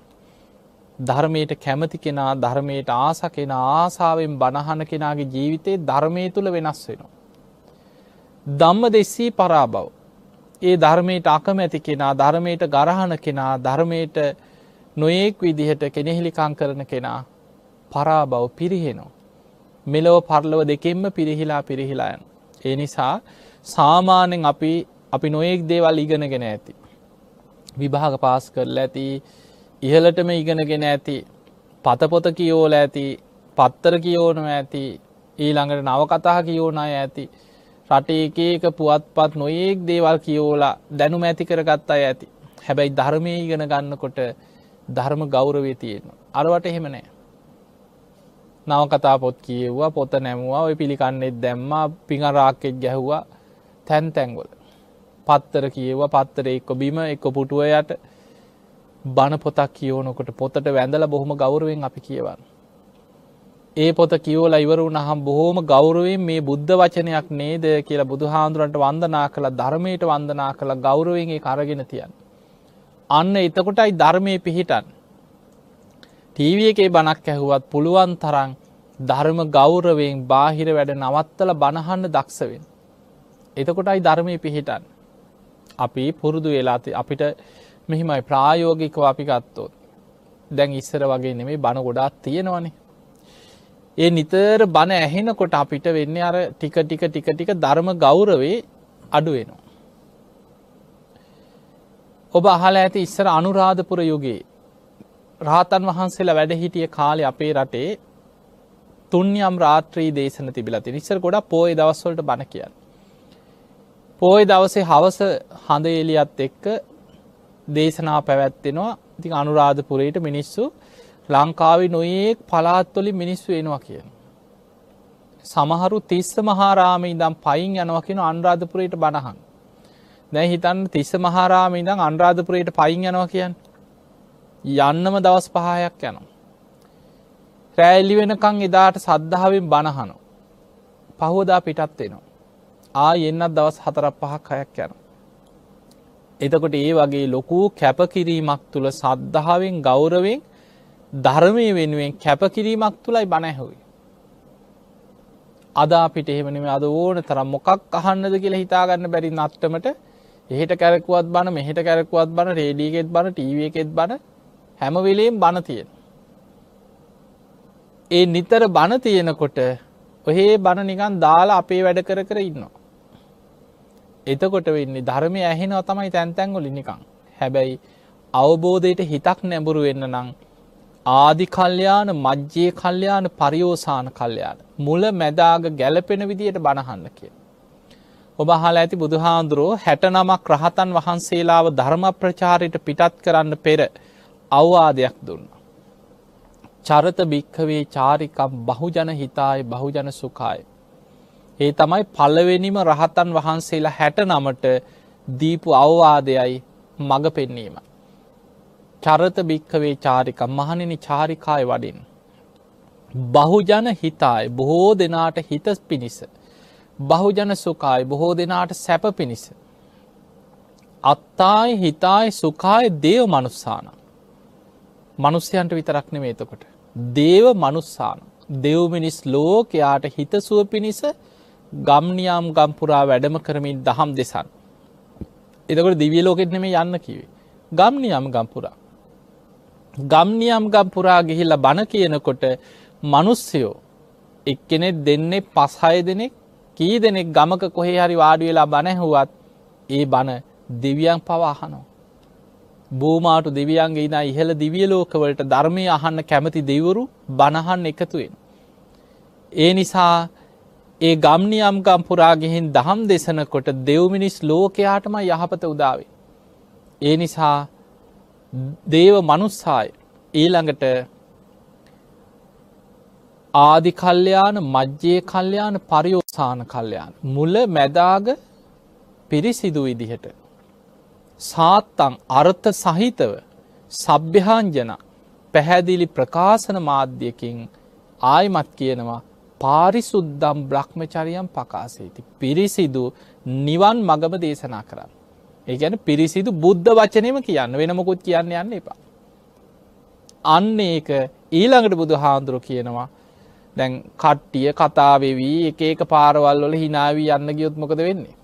ධර්මයට කැමති කෙනා ධර්මයට ආස කෙන ආසාාවෙන් බණහන කෙනාගේ ජීවිතයේ ධර්මය තුළ වෙනස් වෙනවා. දම්ම දෙස්සී පරාබව. ඒ ධර්මයට අකමැති කෙනා ධර්මයට ගරහන කෙනා ධර්මයට නොයෙක් විදිහට කෙනෙහිලිකං කරන කෙනා පරාබව පිරිහෙනවා. මෙලොව පරලව දෙකෙන්ම පිරිහිලා පිරිහිලායන්. ඒ නිසා සාමානෙන් අපි අපි නොයෙක් දේවල් ඉගෙනගෙන ඇති. විභාග පාස් කරල ඇති ඉහලටම ඉගෙනගෙන ඇති පතපොත කියෝල ඇති පත්තර කියෝනු ඇති ඊළඟට නවකතා කියෝනය ඇති රටේකේක පුවත්පත් නොයෙක් දේවල් කියෝලා දැනුම ඇති කරගත්තා ඇති හැබැයි ධර්මය ඉගෙන ගන්නකොට ධර්ම ගෞරවේ තියෙනවා අරවට එහෙමනෑ නවකතා පොත් කියව්වා පොත නැමුවා ඔය පිළිකන්නෙත් දැම්ම පිඟරාක්කෙත් ගැහුවා තැන් තැන්ගොල පත්තර කියව පත්තර එක්ක බිම එක්ක පුටුව යට බණ පොතක් කියෝනකොට පොතට වැඳල බොහොම ගෞරුවෙන් අපි කියවන්න. ඒ පොත කියෝල ඉවරු නහම් බොහෝම ගෞරුවෙන් මේ බුද්ධ වචනයක් නේද කියලා බුදුහාන්දුරන්ට වන්දනා කළ ධර්මයට වන්දනා කළ ගෞරුවෙන්ගේ කරගෙන තියන්. අන්න එතකොටයි ධර්මය පිහිටන්. ටීවිය එකේ බණක් ඇහුවත් පුළුවන් තරන් ධර්ම ගෞරවෙන් බාහිර වැඩ නවත්තල බණහන්න දක්ෂවෙන්. එතකොටයි ධර්මය පිහිටන්. අපි පුරුදු වෙලාති අපිට මෙහිමයි ප්‍රායෝගිකව අපි ගත්තොත් දැන් ඉස්සර වගේ නෙමේ බණ ගොඩාත් තියෙනවනේ. ඒ නිතර බණ ඇහෙනකොට අපිට වෙන්න අර ටික ටික ටික ටික ධර්ම ගෞරවේ අඩුවෙනවා. ඔබ අහල ඇති ඉස්සර අනුරාධපුර යුගේ රාතන් වහන්සේලා වැඩ හිටිය කාලෙ අපේ රටේ තුන්යම් රාත්‍රී දේශන තිබිලති නිස්සර ගොඩා පෝය දවස්වලට බණ කියන්න. පෝය දවසේ හවස හඳ එලියත් එක්ක දේශනා පැවැත්වෙනවා ඉතින් අනුරාධපුරයට මිනිස්සු ලංකාවේ නොයෙක් පලාත්වොලි මිනිස්සු එනවා කියන. සමහරු තිස්ස මහාරාම ඉදම් පයින් යනවා කියෙන අන්රාධපුරයට බණහන්. දැ හිතන් තිස්ස මහාරාම ඉදම් අන්රාධපුරයට පයින් යනවා කියන්. යන්නම දවස් පහයක් යනවා. රෑල්ලි වෙනකං එදාට සද්ධාවෙන් බණහනු. පහෝදා පිටත් එනවා. ආ එන්නත් දවස් හතරක් පහක් හයක් යනවා. එතකොට ඒ වගේ ලොකූ කැපකිරීමක් තුළ සද්ධාවෙන් ගෞරවෙන් ධර්මය වෙනුවෙන් කැපකිරීමක් තුළයි බණැහොයි. අදා පිට එහෙමනම අද ඕන තරම් මොකක් අහන්නද කියලා හිතාගන්න බැරි නට්ටමට එහෙට කැරකුවත් බණ මෙහෙට කැරකුවත් බණ රේඩියගෙත් බණ ටීව එකෙත් බණ හැමවෙලේම් බණ තියෙන. ඒ නිතර බණ තියෙනකොට ඔහේ බණ නිකන් දාලා අපේ වැඩ කර කර ඉන්නවා. එතකොට වෙන්නේ ධර්මය ඇහෙනවා තමයි තැන්තැන්ගොලි නිකං. හැබැයි අවබෝධයට හිතක් නැඹුරු වෙන්න නං. ආදි කල්්‍යයාන මජ්ජයේ කල්්‍යයාන පරිියෝසාන කල්්‍යයාන. මුල මැදාග ගැලපෙන විදියට බණහන්න කිය. ඔබහල ඇති බුදුහාන්දුරෝ හැට නමක් රහතන් වහන්සේලාව ධර්ම ප්‍රචාරයට පිටත් කරන්න පෙර අවවාදයක් දුන්න. චරත භික්කවේ චාරිකම් බහුජන හිතායි බහුජන සුකායි. ඒ තමයි පල්ලවෙනිම රහතන් වහන්සේලා හැට නමට දීපු අවවාදයයි මඟ පෙන්නීම. චරත භික්කවේ චාරික මහණනි චාරිකාය වඩින්. බහුජන හිතායි බොහෝ දෙනාට හිත පිණිස. බහුජන සුකායි බොහෝ දෙනාට සැප පිණිස. අත්තායි හිතායි සුකාය දේව මනුස්සාන. මනුස්්‍යයන්ට විතරක්න මේතකොට. දේව මනුස්සාන. දෙව්මිනිස් ලෝකයාට හිතසුව පිණිස ගම්නියම් ගම්පුරා වැඩම කරමින් දහම් දෙසන්. එදකට දිවිය ලෝකෙත් නෙම යන්න කිවේ. ගම්නියම් ගම්පුරා. ගම්නියම් ගම්පුරා ගිහිල්ල බණ කියනකොට මනුස්සයෝ එක්කෙනෙ දෙන්නේ පස්හය දෙනෙක් කී දෙනෙක් ගමක කොහේ හරි වාඩි වෙලා බණැහුවත් ඒ බණ දෙවියන් පවාහනෝ. බෝමාටු දෙවියන්ගේ ඉනා ඉහළ දිවියලෝකවලට ධර්මය අහන්න කැමති දෙවරු බණහන් එකතුවෙන්. ඒ නිසා ඒ ගම්නියම්කම් පුරාගෙහින් දහම් දෙසනකොට දෙව්මිනිස් ලෝකයාටම යහපත උදාවේ. ඒ නිසා දේව මනුස්සාය ඊළඟට ආදි කල්්‍යයාන මජ්‍යයේ කල්්‍යයාන පරියෝසාන කල්්‍යයාන. මුල මැදාග පිරිසිදු ඉදිහට. සාත්තං අර්ථ සහිතව සභ්‍යහාන්ජන පැහැදිලි ප්‍රකාශන මාධ්‍යකින් ආයමත් කියනවා පාරිසුද්දම් බ්‍රහ්මචරියම් පකාසේති. පිරිසිදු නිවන් මගම දේශනා කරන්න. ඒගැන පිරිසිදු බුද්ධ වචනයම කියන්න වෙනමකුත් කියන්න යන්න එපා. අන්න ඒක ඊළඟට බුදු හාන්දුරු කියනවා දැන් කට්ටිය කතාවෙවී එක ඒක පාරවල් වල හිනාවී යන්න ගියොත්මකද වෙන්නේ.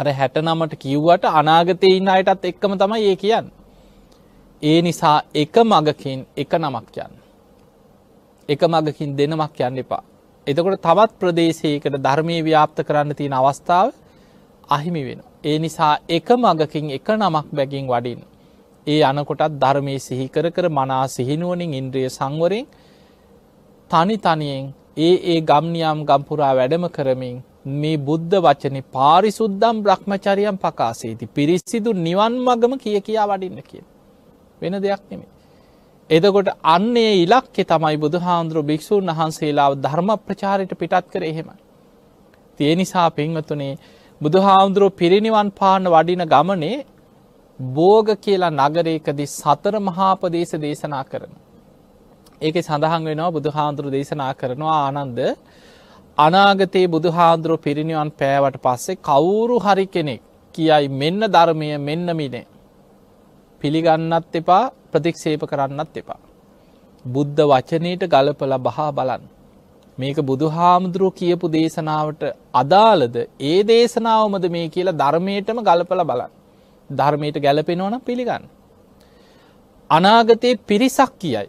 අර හැට නමට කිව්වට අනාගතය ඉන්න අයටත් එක්කම තමයි ඒ කියන්න. ඒ නිසා එක මගකින් එක නමක් යන්න. එක මගකින් දෙනමක් යන්න එපා. එතකොට තවත් ප්‍රදේශයකට ධර්මය ව්‍යාප්ත කරන්න තියෙන අවස්ථාව අහිමි වෙන. ඒ නිසා එක මගකින් එක නමක් බැගින් වඩින්. ඒ අනකොටත් ධර්මය සිහිකර කර මනා සිහිනුවනින් ඉන්ද්‍රිය සංවරෙන් තනි තනියෙන් ඒ ඒ ගම්නියම් ගම්පුරා වැඩම කරමින් මේ බුද්ධ වචන පාරිසුද්දම් බ්‍රහ්මචරියම් පකාසේති පිරිස්සිදු නිවන් මගම කිය කියා වඩින්න කිය. වෙන දෙයක් නෙමේ. එදකොට අන්නේ ඉලක්කෙ තමයි බුදු හාන්දුරු භික්‍ෂූන් වහන්සේලාව ධර්ම ප්‍රචාරයට පිටත් කර එහෙම. තිය නිසා පින්වතුනේ බුදු හාමුදුරුව පිරිනිවන් පාන වඩින ගමනේ බෝග කියලා නගරයකදි සතර මහාපදේශ දේශනා කරන. ඒක සඳහන් වෙනවා බුදු හාන්දුරු දේශනා කරනවා ආනන්ද අනාගතයේ බුදු හාන්දුරුව පිරිනිවන් පෑවට පස්සේ කවුරු හරි කෙනෙක් කියයි මෙන්න ධර්මය මෙන්න මිනේ පිළිගන්නත් එපා ප්‍රතික්ෂේප කරන්නත් එපා. බුද්ධ වචනයට ගලපල බහා බලන්. මේක බුදු හාමුදුරුව කියපු දේශනාවට අදාළද ඒ දේශනාවමද මේ කියලා ධර්මයටම ගලපල බලන්. ධර්මයට ගැලපෙනවන පිළිගන්න. අනාගතයේ පිරිසක් කියයි.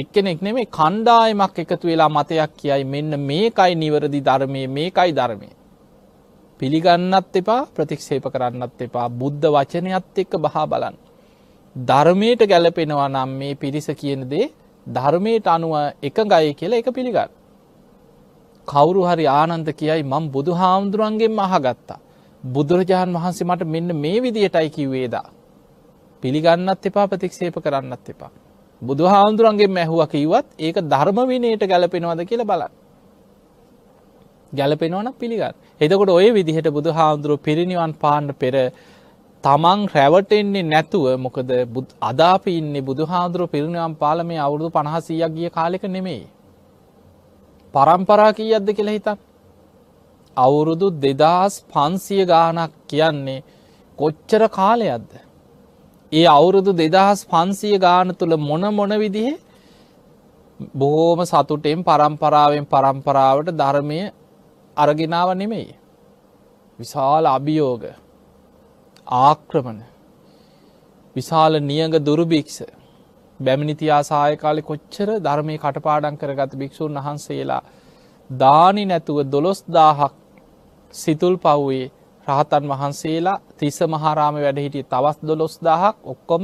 එක්කෙනෙක් නෙමේ කණ්ඩායමක් එකතු වෙලා මතයක් කියයි මෙන්න මේකයි නිවරදි ධර්මය මේකයි ධර්මය. පිළිගන්නත් එපා ප්‍රතික්ෂේප කරන්නත් එපා බුද්ධ වචනයත් එක්ක බහා බලන්න. ධර්මයට ගැලපෙනවා නම් මේ පිරිස කියන දේ ධර්මයට අනුව එක ගයි කියලා එක පිළිගත්. කවුරු හරි ආනන්ද කියයි මං බුදු හාමුදුරුවන්ගෙන් මහගත්තා. බුදුරජාණන් වහන්සේ මට මෙන්න මේ විදියටයි කිව්වේදා. පිළිගන්නත් එපා ප්‍රතික්ෂේප කරන්නත් එපා. බුදු හාමුදුරුවන්ගේ මැහුව කිවත් ඒක ධර්මවිනයට ගැලපෙනවද කියලා බලන්න. ගැලපෙනවන පිළිගත් එතකොට ඔය විදිහට බුදු හාමුදුරුව පිරිනිවන් පාණ්ඩ පෙර තමන් රැවටෙන්නේ නැතුව මොකද අදාපි ඉන්නේ බුදුහාදුරු පිරිනිවම් පාල මේ අවුරුදු පණහසීයක් ගිය කාලෙක නෙමෙයි. පරම්පරා කීයද්ද කියලා හිතන්. අවුරුදු දෙදස් පන්සිය ගානක් කියන්නේ කොච්චර කාලයක්ද. ඒ අවුරුදු දෙදහස් පන්සිය ගාන තුළ මොන මොන විදිහ බොහෝම සතුටෙන් පරම්පරාවෙන් පරම්පරාවට ධර්මය අරගෙනාව නෙමෙයි. විශාල අභියෝග ආක්‍රමණ විශාල නියඟ දුරුභික්ෂ බැමිනිතියා සායකාලෙ කොච්චර ධර්මය කටපාඩන් කරගත භික්‍ෂූන් වහන්සේලා දානි නැතුව දොළොස් දාහක් සිතුල් පව්වේ රහතන් වහන්සේලා තිස මහාරාම වැඩහිටිය තවස් දොළොස් දාහක් ඔක්කොම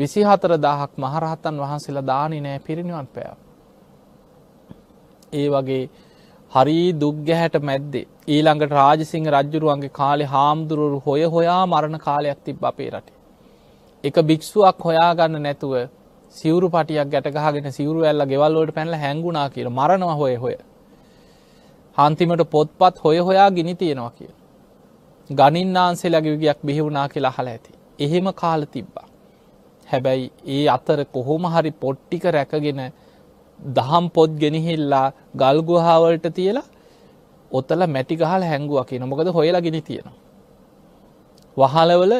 විසි හතර දාහක් මහරහතන් වහන්සේලා දානි නෑ පිරිනිවන් පැව. ඒ වගේ හරි දුක්ගැහැට මැද්දේ ඊළඟට රාජසිංහ රජ්ජුරුවන්ගේ කාලේ හාමුදුරුවරු හොය හොයා මරණ කාලයක් තිබ අපේ රට. එක භික්ෂුවක් හොයාගන්න නැතුව සිවරු පටියක් ගැටගහගෙන සිවරු ඇල්ල ගෙවල්ලෝට පැනල හැංගුණා කියල මරණව හොය හොය. හන්තිමට පොත්පත් හොය හොයා ගිනි තියෙනවා කිය. ගනින්නාන්සේ ලැගවිගයක් බිහිවුණා කියලා හල ඇති. එහෙම කාල තිබ්බා. හැබැයි ඒ අතර කොහොම හරි පොට්ටික රැකගෙන දහම් පොත් ගෙනහිල්ලා ගල්ගුහාවලට තියලා ඔත්තල මැටි ගහල් හැංගුව කිය නොමකද හොයලා ගෙන තියෙනවා. වහලවල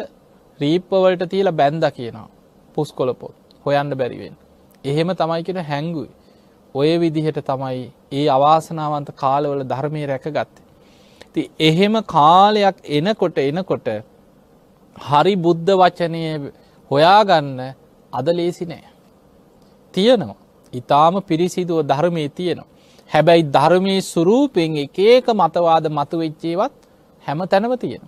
රීප්පවලට තියලා බැන්ද කියනවා පුස්කොල පොත් හොයන්න බැරිවෙන්. එහෙම තමයි කෙන හැංගුයි. ඔය විදිහට තමයි ඒ අවාසනාවන්ත කාලවල ධර්මය රැක ගත්තේ. ති එහෙම කාලයක් එනකොට එනකොට හරි බුද්ධ වචනය හොයාගන්න අද ලේසි නෑ. තියනවා. ඉතාම පිරිසිදුව ධර්මය තියෙනවා. හැබැයි ධර්මයේ සුරූපෙන් එකක මතවාද මතුවෙච්චේවත් හැම තැනව තියෙන.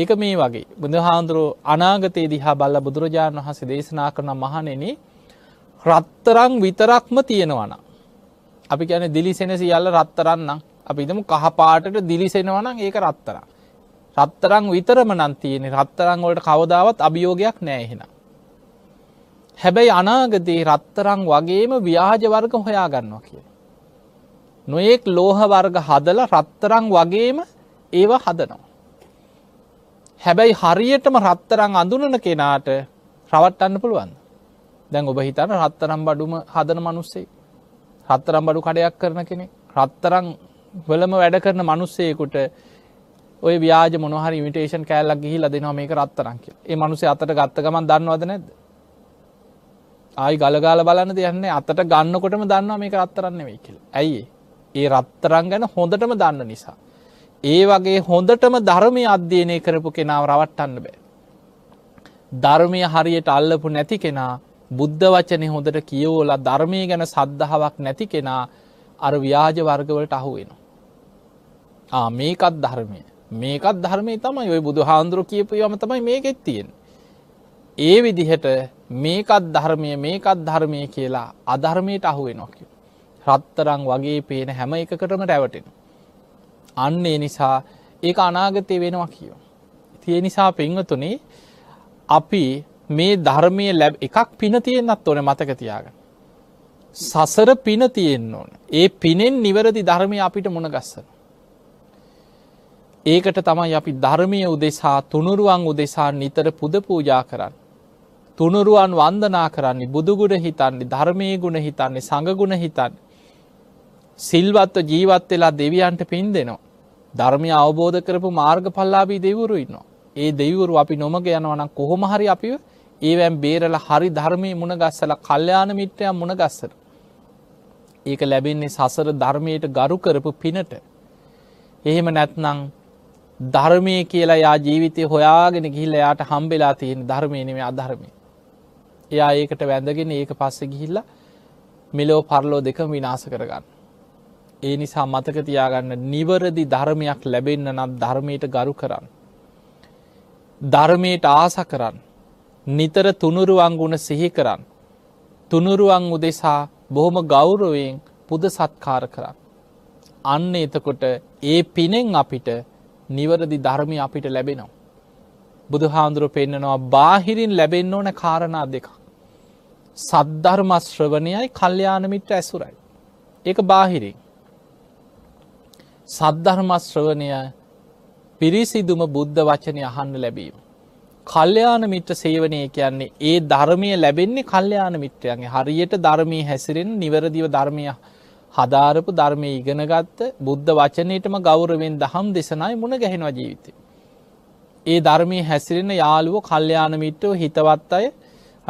ඒක මේ වගේ බුදුහාන්දුරුව අනාගතයේ දිහා බල්ල බුදුරජාණන් වහසේ දේශනා කරන මහනෙන රත්තරං විතරක්ම තියෙනවන. අපි ගැන දිලිසෙන සියල්ල රත්තරන්නම් අපි ඉදම කහපාටට දිලිසෙනවනම් ඒක රත්තරම්. රත්තරං විතරම නන් තියෙන රත්තරං වලට කවදාවත් අභියෝගයක් නෑහෙනම්. හැබැයි අනාගතයේ රත්තරං වගේම ව්‍යාජ වර්ග හොයා ගන්නවා කිය. නොයෙක් ලෝහ වර්ග හදල රත්තරං වගේම ඒව හදනවා. හැබැයි හරියටම රත්තරං අඳුනන කෙනාට රවට්ටන්න පුළුවන්. දැන් ඔබ හිතන රත්තරම් බඩුම හදන මනුස්සේ. රත්තරම් බඩු කඩයක් කරන කෙනෙ රත්තරං වලම වැඩ කරන මනුස්සයකුට ඔය ව්‍යාජ මොනහරි ඉමිටේෂන් කෑල්ලක් ගිහි ලදෙනවා මේක රත්තරං කිය ඒ මනුසේ අතට ගත්තකමන් දන්නවද නැද ආයි ගලගාල බලන්න දෙයන්නේ අතට ගන්නකොටම දන්නවා මේක අත්තරන්න වෙයි කියල. ඇයි ඒ රත්තරං ගැන හොඳටම දන්න නිසා. ඒ වගේ හොඳටම ධර්මය අධ්‍යයනය කරපු කෙනාව රවට්ටන්න බෑ. ධර්මය හරියට අල්ලපු නැති කෙනා බුද්ධ වචනය හොඳට කියෝලා ධර්මය ගැන සද්ධාවක් නැති කෙනා අර ව්‍යාජ වර්ගවලට අහුවෙනවා. මේකත් ධර්මය මේකත් ධර්මය තමයි ඔය බුදු හාන්දුරු කියපු යම තමයි මේකෙත් තියෙන් ඒ විදිහට මේකත් ධර්මය මේකත් ධර්මය කියලා අධර්මයට අහුවේ නොකි. රත්තරං වගේ පේන හැම එකකටම රැවටෙන. අන්න ඒ නිසා ඒ අනාගතය වෙනවා කියෝ. තිය නිසා පංවතුනේ අපි මේ ධර්මය ලැබ් එකක් පින තියෙන්න්නත් ඕන මතක තියාගන්න. සසර පින තියෙන්න්න ඕන. ඒ පිනෙන් නිවැරදි ධර්මය අපිට මුණගස්සන. ඒකට තමයි අපි ධර්මය උදෙසා තුනුරුවන් උදෙසා නිතර පුද පූජා කරන්න. තුනුරුවන් වන්දනා කරන්නේ බුදුගුණ හිතන්නේ ධර්මය ගුණ හිතන්නේ සඟගුණ හිතන් සිල්වත්ව ජීවත් වෙලා දෙවියන්ට පින් දෙනවා. ධර්මය අවබෝධ කරපු මාර්ග පල්ලාබී දෙවරු ඉන්නවා. ඒ දෙවරු අපි නොමග යනවනම් කොහොම හරි අපිව ඒවැම් බේරල හරි ධර්මය මුණගස්සල කල්්‍යයාන මිත්‍රයන් මුණගස්සර. ඒක ලැබෙන්නේ සසර ධර්මයට ගරු කරපු පිනට. එහෙම නැත්නං ධර්මය කියලා යා ජීවිතය හොයාගෙන ගිහිල්ල යාට හම්බෙලා තියෙන ධර්මයනවේ අධර්මය. එයා ඒකට වැඳගෙන ඒක පස්සෙ ගිහිල්ලා මෙලෝ පරලෝ දෙක විනාස කරගන්න. ඒ නිසා මතක තියාගන්න නිවරදි ධර්මයක් ලැබෙන්න නම් ධර්මයට ගරු කරන්න. ධර්මයට ආස කරන්න. නිතර තුනුරුවන්ගුණ සිහි කරන්න. තුනුරුවන් උදෙසා බොහොම ගෞරවයෙන් පුද සත්කාර කරන්න. අන්න එතකොට ඒ පිනෙන් අපිට නිවරදි ධර්මය අපිට ලැබෙනවා. බුදු හාමුදුරුව පෙන්න්නනවා බාහිරින් ලැබෙන්න ඕන කාරණා දෙකක්. සද්ධර්මශ්‍රවණයයි කල්්‍යයානමිත්‍ර ඇසුරයි. ඒක බාහිරින්. සද්ධර්මශ්‍රවණය පිරිසිදුම බුද්ධ වචනය අහන්න ලැබීම. කල්්‍යයාන මිත්‍ර සේවනය කියන්නේ ඒ ධර්මය ලැබෙන්නේ කල්්‍යයාන මිත්‍රයන්ගේ හරියට ධර්මී හැසිරෙන් නිවැරදිව ධර්මය හදාරපු ධර්මය ඉගෙනගත්ත බුද්ධ වචනයටම ගෞරවෙන් දහම් දෙසනයි මුණ ගැහෙනවා ජීවිතය. ඒ ධර්මී හැසිරෙන යාළුව කල්්‍යයාන මිත්‍රව හිතවත් අය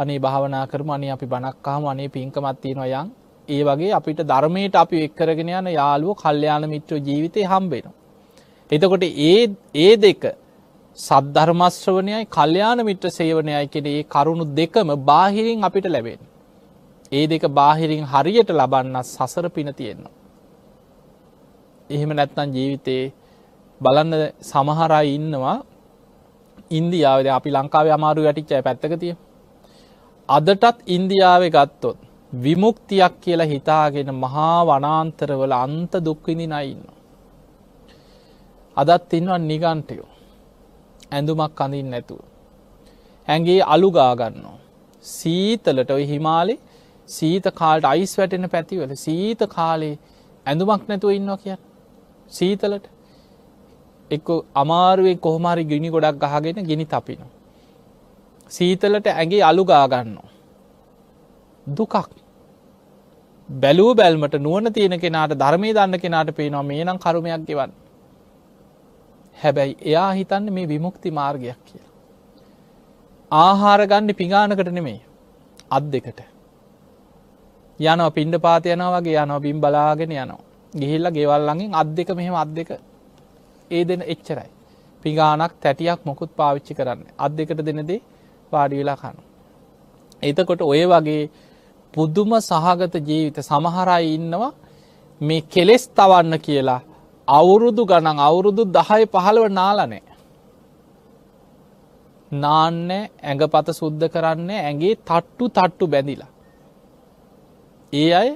අනේ භාවනා කරම අනේ අපි බණක්කාම අනේ පින්කමත් තියෙනවා යන් ඒ වගේ අපිට ධර්මයට අපි එක්කරගෙන යන යාලුව කල්්‍යයාන මිත්‍රෝ ජීවිතය හම්බෙනවා. එතකොට ඒ ඒ දෙක සද්ධර්මශ්‍රවනයයි කල්්‍යයාන මිත්‍ර සේවනයයි කෙන ඒ කරුණු දෙකම බාහිරින් අපිට ලැබෙන. ඒ දෙක බාහිරින් හරියට ලබන්න සසර පින තියෙන්නවා. එහෙම නැත්නම් ජීවිතයේ බලන්න සමහරයි ඉන්නවා ඉන්දියාවද අපි ලංකාවේ අමාරු වැටිච්චය පැත්තක තිය අදටත් ඉන්දියාවේ ගත්තොත් විමුක්තියක් කියලා හිතාගෙන මහා වනාන්තරවල අන්ත දුක්විඳි නයින්න. අදත් ඉන්නවා නිගන්ටයෝ ඇඳුමක් අඳින් නැතුව. ඇගේ අලුගාගන්නවා. සීතලට ඔය හිමාලි සීත කාල්ට අයිස් වැටෙන පැතිවල සීත කාලේ ඇඳුමක් නැතුව ඉන්නවා කිය සීතලට එක්ක අමාරුවෙන් කොහමරි ගිනි ගොඩක් ගහගෙන ගිනි තපිනවා. සීතලට ඇගේ අලුගා ගන්නවා. දුකක් බැලූ බැල්මට නුවන තියෙන කෙනාට ධර්මය දන්න කෙනාට පේනවා මේ නම් කරුමයක් ගෙවන්න. හැබැයි එයා හිතන්න මේ විමුක්ති මාර්ගයක් කියලා. ආහාරගන්න පිගානකට නෙමේ අත් දෙකට. යන පින්ඩ පාත යනවාගේ යන බිම් බලාගෙන යනවා. ගිහිල්ල ගෙවල්ලඟින් අත් දෙක මෙහෙම අත් දෙක ඒ දෙන එච්චරයි. පිගානක් තැටියක් මොකුත් පාවිච්චි කරන්න. අත් දෙකට දෙනදේ පාඩිවෙලා කනු. එතකොට ඔය වගේ පුදුම සහගත ජීවිත සමහරයි ඉන්නවා මේ කෙලෙස් තවන්න කියලා අවුරුදු ගණන් අවුරුදු දහය පහළව නාලනෑ. නාන්න ඇඟපත සුද්ධ කරන්න ඇගේ තට්ටු තට්ටු බැඳිලා. ඒ අය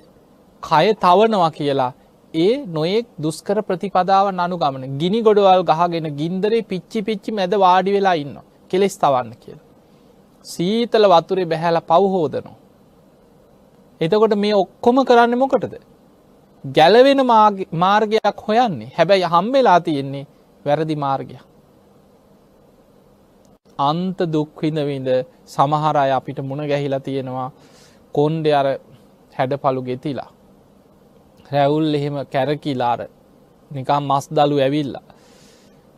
කය තවනවා කියලා ඒ නොයෙක් දුස්කර ප්‍රතිපදාවන් අනු ගමන ගිනි ගොඩවල් ගහගෙන ගින්දරේ පිච්චි පිච්චි මැද වාඩි වෙලා ඉන්න කෙලෙස් තවන්න කියලා. සීතල වතුරේ බැහැල පවහෝදනවා. එතකොට මේ ඔක්කොම කරන්න මොකටද. ගැලවෙන මාර්ගයක් හොයන්නේ හැබැයි හම්බෙලා තියෙන්නේ වැරදි මාර්ගයක්. අන්ත දුක්විඳවිඳ සමහර අය අපිට මුණ ගැහිලා තියෙනවා කොන්්ඩ අර හැඩපලු ගෙතිලා. රැවුල් එහෙම කැරකිලාර නිකම් මස් දලු ඇවිල්ලා.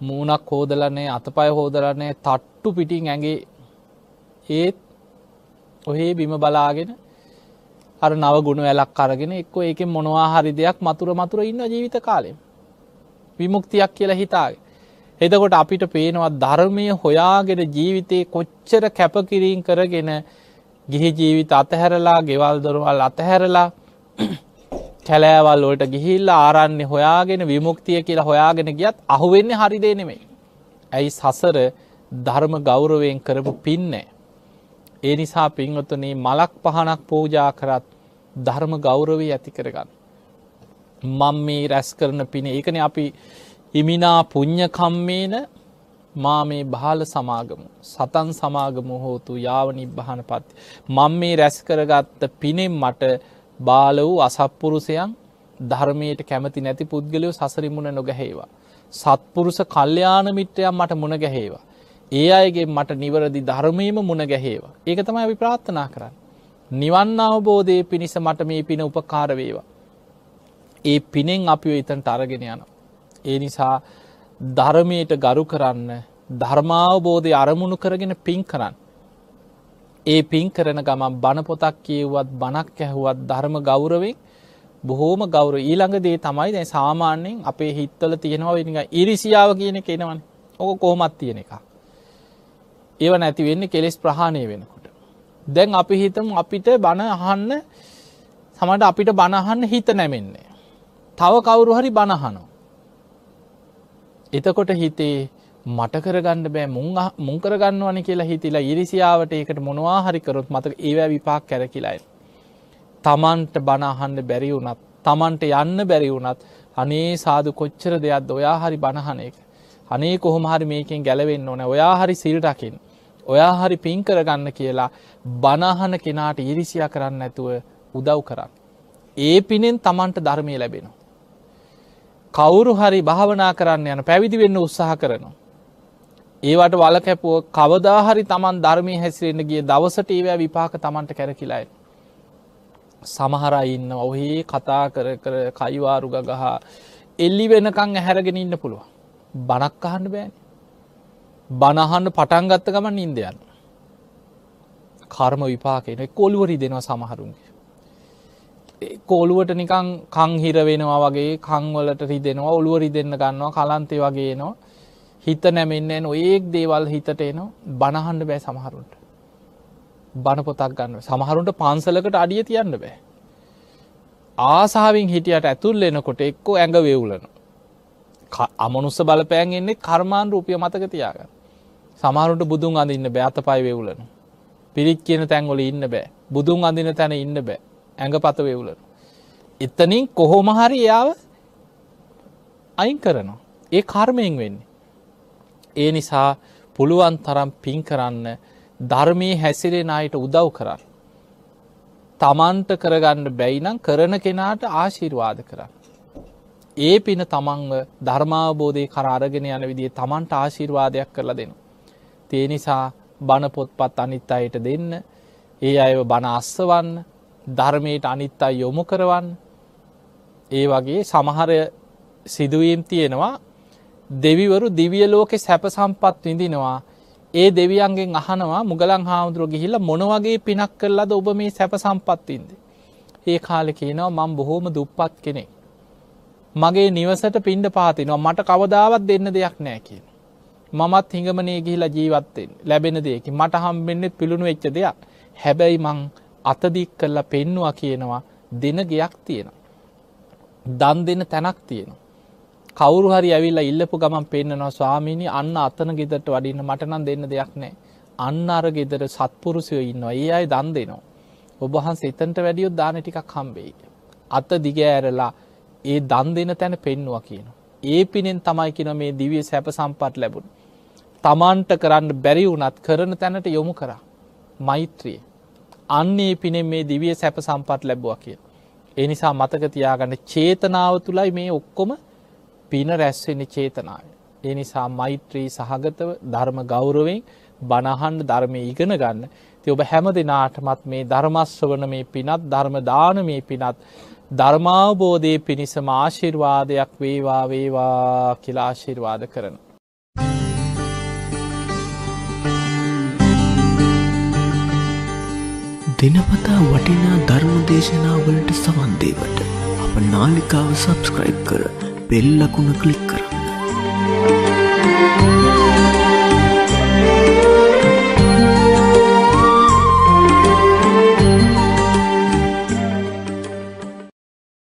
මූනක් හෝදලනේ අතපය හෝදලනේ තට්ටු පිටින් ඇගේ ඒත් ඔහේ බිම බලාගෙන අර නව ගුණ වැලක් අරගෙන එක්ක ඒක මොනවා හරි දෙයක් මතුර මතුර ඉන්න ජීවිත කාලෙම විමුක්තියක් කියලා හිතාගේ. එතකොට අපිට පේනවා ධර්මය හොයාගෙන ජීවිතයේ කොච්චර කැපකිරීම් කරගෙන ගිහි ජීවිත අතහැරලා ගෙවල් දොරවල් අතහැරලා කැලෑවල් ඔලට ගිහිල්ල ආරන්නේ හොයාගෙන විමුක්තිය කියලා හොයාගෙන ගියත් අහුවෙන්නේ හරිදේ නෙමෙයි. ඇයි සසර ධර්ම ගෞරවයෙන් කරපු පින්නේ. ඒ නිසා පින්වතුනේ මලක් පහනක් පූජා කරත් ධර්ම ගෞරවී ඇති කරගන්න. මං මේ රැස් කරන පින ඒකන අපි ඉමිනා පුං්ඥකම්මේන මා මේ බාල සමාගමු සතන් සමාගමු හෝතු යාව නිබ්භාන පත්. මං මේ රැස් කරගත්ත පිනෙන් මට බාල වූ අසප්පුරුසයන් ධර්මයට කැමති නැති පුද්ගලයෝ සසරිමුණ නොගැහේවා. සත්පුරුස කල්්‍යයාන මිත්‍රයන් මට මුණ ගැහේවා. ඒ අයගේ මට නිවරදි ධර්මයම මුණ ගැහේවා. ඒක තමයි අපි ප්‍රාත්ථනා කරන්න. නිවන් අවබෝධය පිණිස මට මේ පින උපකාරවේවා. ඒ පිනෙන් අපි එතන්ට අරගෙන යනවා. ඒ නිසා ධර්මයට ගරු කරන්න ධර්මාවබෝධය අරමුණු කරගෙන පින් කරන්න. ඒ පින් කරන ගමන් බණපොතක් කියවුවත් බණක් ඇැහුවත් ධර්ම ගෞරවෙන් බොහෝම ගෞර ඊළඟ දේ තමයි දැ සාමාන්‍යයෙන් අපේ හිත්වල තියෙනවා ඉනිඟ ඉරිසියාව කියන කෙනවන් ඕක කොහොමත් තියෙන එකක්. ඒව නැති වෙන්න කෙලෙස් ප්‍රහාණය වෙනකොට. දැන් අපි හිතම අපිට බණ අහන්න සමට අපිට බණහන්න හිත නැමෙන්නේ. තව කවුරු හරි බණහනෝ. එතකොට හිතේ මට කරගන්න බෑ මුං කරගන්නවන කියලා හිතිලා ඉරිසියාවට ඒකට මොනවා හරිකරොත් මතක ඒවැ විපාක් කැරකිලායි. තමන්ට බණහන්න බැරි වුනත් තමන්ට යන්න බැරි වුනත් අනේ සාදු කොච්චර දෙයක් ඔයා හරි බණහන එක. අනේ කොහොම හරි මේකෙන් ගැලවෙන්න ඕන ඔයා හරි සිල්ටකින් ඔයා හරි පින් කරගන්න කියලා බනහන කෙනාට ඉරිසියා කරන්න ඇතුව උදව් කරන්න. ඒ පිනෙන් තමන්ට ධර්මය ලැබෙන. කවුරු හරි භාවනා කරන්න යන පැවිදි වෙන්න උත්සාහ කරනවා. ඒවට වල කැපුව කවදාහරි තමන් ධර්මය හැසිරෙන්න්න ගිය දවසට ඒවෑ විපාක තමන්ට කැරකිලායි. සමහරයි ඉන්න ඔහේ කතා කර කර කයිවාරු ගගහා එල්ලි වෙනකං ඇහැරගෙන ඉන්න පුළුවන් බනක් අහන්න බෑනි බණහන්න පටන් ගත්ත ගමන් ඉන්දයන්. කර්ම විපාකෙන කොල්ුවරි දෙනවා සමහරුන්ගේ. කෝලුවට නිකං කංහිර වෙනවා වගේ කංවලට රිදෙනවා ඔළුවරි දෙන්න ගන්නවා කලන්තේ වගේ නවා හිත නැමෙන්න්නේ නොඒක් දේවල් හිතට එනවා බණහන්ඩ බෑ සමහරුන්ට. බණපොතක් ගන්න සමහරුන්ට පන්සලකට අඩිය තියන්න බෑ. ආසාාවෙන් හිටියට ඇතුල් එනකොට එක්කෝ ඇඟ වෙවුලන. අමනුස්ස බලපෑන් එන්නේ කර්මාන් රූපිය මතක තියාගන්න. සමාරුට බුදුන් අඳන්න බෑත පයි වෙවුලන. පිරිත් කියන තැන්වල ඉන්න බෑ බුදුන් අඳන තැන ඉන්න බෑ ඇඟ පත වෙවුලන. එතනින් කොහොම හරි එයාව අයින් කරනවා. ඒ කර්මයෙන් වෙන්නේ. ඒ නිසා පුළුවන් තරම් පින් කරන්න ධර්මය හැසිරෙන අයට උදව් කරන්න. තමන්ට කරගන්න බැයිනම් කරන කෙනාට ආශිර්වාද කරන්න. ඒ පින තමන්ව ධර්මාවබෝධය කරාරගෙන යන විදිේ තමන්ට ආශිර්වාදයක් කරලා දෙනවා. තිය නිසා බණපොත්පත් අනිත් අයට දෙන්න ඒ අයව බණ අස්සවන්න ධර්මයට අනිත් අයි යොමු කරවන්න ඒ වගේ සමහර සිදුවීම් තියෙනවා දෙවිවරු දිවිය ලෝකෙ සැප සම්පත් විඳිනවා ඒ දෙවියන්ගෙන් අහනවා මුගලන් හාමුදුරුව ගිහිල්ල මොනවගේ පිනක් කරලාද ඔබ මේ සැප සම්පත්තින්ද. ඒ කාලෙ කියනවා මං බොහෝම දුප්පත් කෙනෙක්. මගේ නිවසට පින්ඩ පාතිනවා මට කවදාවත් දෙන්න දෙයක් නෑ කියන. මමත් හිඟමනේ ගිහිලා ජීවත්තෙන් ලැබෙන දෙයකි මට හම්බෙන්න්නෙත් පිළුණු වෙච්ච දෙයක් හැබැයි මං අතදික් කරලා පෙන්නවා කියනවා දෙන ගයක් තියෙන. දන් දෙන තැනක් තියෙන. කවරු හරි ඇවිල්ලා ඉල්ලපු ගමන් පෙන්න්නනවා ස්වාමීණි අන්න අතන ගෙදරට වඩින්න මටනම් දෙන්න දෙයක් නෑ අන්න අර ගෙදර සත්පුරුසයෝ ඉන්නවා ඒ අයි දන් දෙනවා. ඔබහන්සේ එතන්ට වැඩියොත් දාන ටිකක් හම්බෙයි. අත දිග ඇරලා ඒ දන් දෙන තැන පෙන්නවා කියන. ඒ පිනෙන් තමයි කියන මේ දිවිය සැප සම්පත් ලැබුණ. තමන්ට කරන්න බැරි වුනත් කරන තැනට යොමු කරා. මෛත්‍රිය. අන්නේ පිනෙන් මේ දිවිය සැප සම්පත් ලැබ්වා කිය. එනිසා මතකතියාගන්න චේතනාව තුළයි මේ ඔක්කොම පින රැස්වෙන චේතනාව. එනිසා මෛත්‍රී සහගතව ධර්ම ගෞරවෙන් බණහන්ඩ ධර්මය ඉගෙන ගන්න ති ඔබ හැම දෙනාටමත් මේ ධර්මස්ව වන මේ පිනත් ධර්ම දාන මේ පිනත් ධර්මාවබෝධය පිණිස මාශිර්වාදයක් වේවා වේවා කියලාශිර්වාද කරන. දෙනපතා වටිනා ධර්ම දේශනාවලට සවන්දේවට අප නාලිකාව සබස්ක්‍රයිබ් කර පෙල්ලකුණ කලික් කරන්න.